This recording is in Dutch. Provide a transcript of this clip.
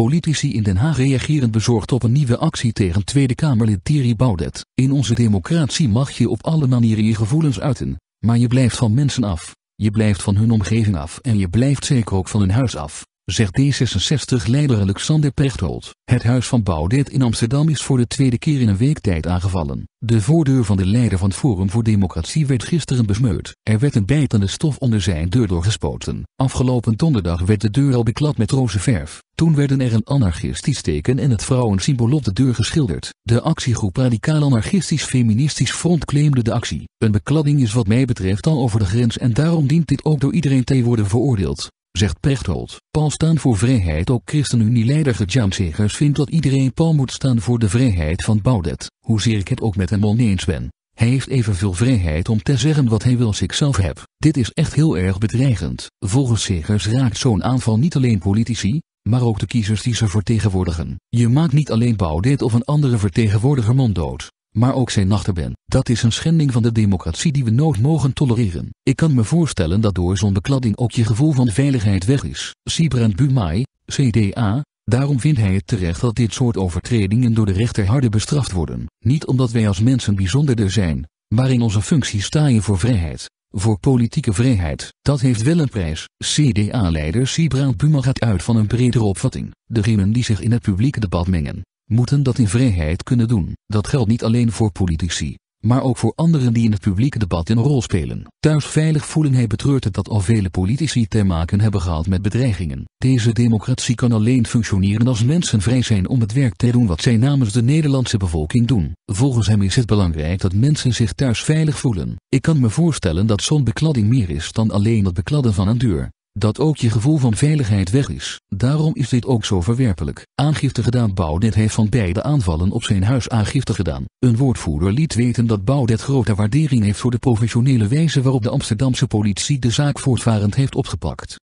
Politici in Den Haag reageren bezorgd op een nieuwe actie tegen Tweede Kamerlid Thierry Baudet. In onze democratie mag je op alle manieren je gevoelens uiten, maar je blijft van mensen af, je blijft van hun omgeving af en je blijft zeker ook van hun huis af, zegt D66-leider Alexander Pechtold. Het huis van Baudet in Amsterdam is voor de tweede keer in een week tijd aangevallen. De voordeur van de leider van Forum voor Democratie werd gisteren besmeurd. Er werd een bijtende stof onder zijn deur doorgespoten. Afgelopen donderdag werd de deur al beklad met roze verf. Toen werden er een anarchistisch teken en het vrouwensymbool op de deur geschilderd. De actiegroep Radicaal Anarchistisch Feministisch Front claimde de actie. Een bekladding is wat mij betreft al over de grens en daarom dient dit ook door iedereen te worden veroordeeld, zegt Pechtold. Paul staan voor vrijheid Ook ChristenUnie-leider Jan Segers vindt dat iedereen Paul moet staan voor de vrijheid van Baudet. Hoezeer ik het ook met hem oneens ben. Hij heeft evenveel vrijheid om te zeggen wat hij wil als ik zelf heb. Dit is echt heel erg bedreigend. Volgens Segers raakt zo'n aanval niet alleen politici, maar ook de kiezers die ze vertegenwoordigen. Je maakt niet alleen dit of een andere vertegenwoordiger monddood, maar ook zijn nachterben. Dat is een schending van de democratie die we nooit mogen tolereren. Ik kan me voorstellen dat door zo'n bekladding ook je gevoel van veiligheid weg is. Siebrand Bumay, CDA, Daarom vindt hij het terecht dat dit soort overtredingen door de rechter harder bestraft worden. Niet omdat wij als mensen bijzonderder zijn, maar in onze functie sta je voor vrijheid voor politieke vrijheid. Dat heeft wel een prijs. CDA-leider Siebrand Buma gaat uit van een bredere opvatting. Degenen die zich in het publieke debat mengen, moeten dat in vrijheid kunnen doen. Dat geldt niet alleen voor politici, maar ook voor anderen die in het publieke debat een rol spelen. Thuis veilig voelen hij betreurt het dat al vele politici te maken hebben gehad met bedreigingen. Deze democratie kan alleen functioneren als mensen vrij zijn om het werk te doen wat zij namens de Nederlandse bevolking doen. Volgens hem is het belangrijk dat mensen zich thuis veilig voelen. Ik kan me voorstellen dat zo'n bekladding meer is dan alleen het bekladden van een deur dat ook je gevoel van veiligheid weg is. Daarom is dit ook zo verwerpelijk. Aangifte gedaan Baudet heeft van beide aanvallen op zijn huis aangifte gedaan. Een woordvoerder liet weten dat Baudet grote waardering heeft voor de professionele wijze waarop de Amsterdamse politie de zaak voortvarend heeft opgepakt.